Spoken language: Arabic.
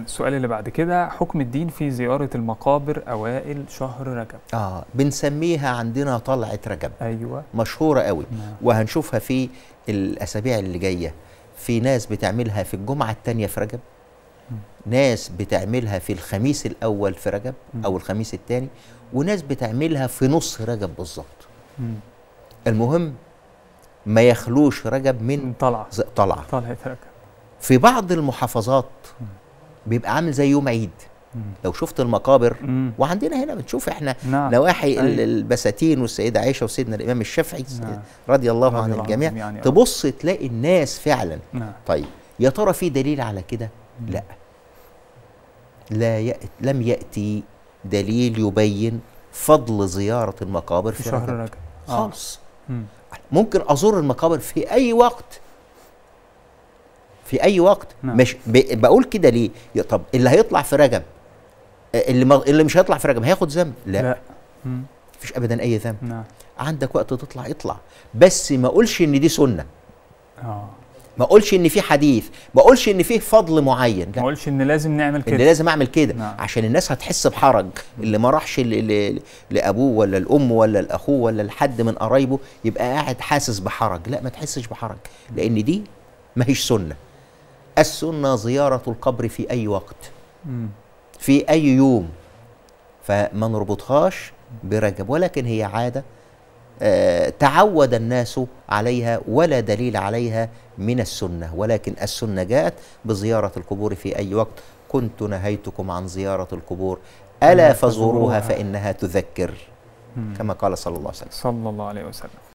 السؤال اللي بعد كده حكم الدين في زيارة المقابر أوائل شهر رجب آه بنسميها عندنا طلعة رجب أيوة مشهورة قوي نعم. وهنشوفها في الأسابيع اللي جاية في ناس بتعملها في الجمعة الثانية في رجب ناس بتعملها في الخميس الأول في رجب أو الخميس الثاني وناس بتعملها في نص رجب بالظبط المهم ما يخلوش رجب من طلعة طلعة طلعة رجب في بعض المحافظات بيبقى عامل زي يوم عيد لو شفت المقابر مم. وعندنا هنا بنشوف احنا نعم. نواحي أيه. أيوة. البساتين والسيده عائشه وسيدنا الامام الشافعي نعم. رضي الله رضي عن الجميع يعني تبص تلاقي الناس فعلا نعم. طيب يا ترى في دليل على كده لا لا يأت لم ياتي دليل يبين فضل زياره المقابر في, في شهر رجب آه. خالص ممكن ازور المقابر في اي وقت في اي وقت نعم. مش بقول كده ليه طب اللي هيطلع في رجب آه، اللي ما اللي مش هيطلع في رجب هياخد ذنب لا, لا. مفيش ابدا اي ذنب نعم. عندك وقت تطلع اطلع بس ما اقولش ان دي سنه اه ما اقولش ان في حديث ما اقولش ان في فضل معين لا. ما اقولش ان لازم نعمل كده ان لازم اعمل كده نعم. عشان الناس هتحس بحرج اللي ما راحش لابوه ولا الام ولا الاخوه ولا لحد من قرايبه يبقى قاعد حاسس بحرج لا ما تحسش بحرج لان دي ما هيش سنه السنة زيارة القبر في أي وقت في أي يوم فما نربطهاش برجب ولكن هي عادة آه، تعود الناس عليها ولا دليل عليها من السنة ولكن السنة جاءت بزيارة القبور في أي وقت كنت نهيتكم عن زيارة القبور ألا فزوروها فإنها تذكر كما قال صلى الله عليه وسلم صلى الله عليه وسلم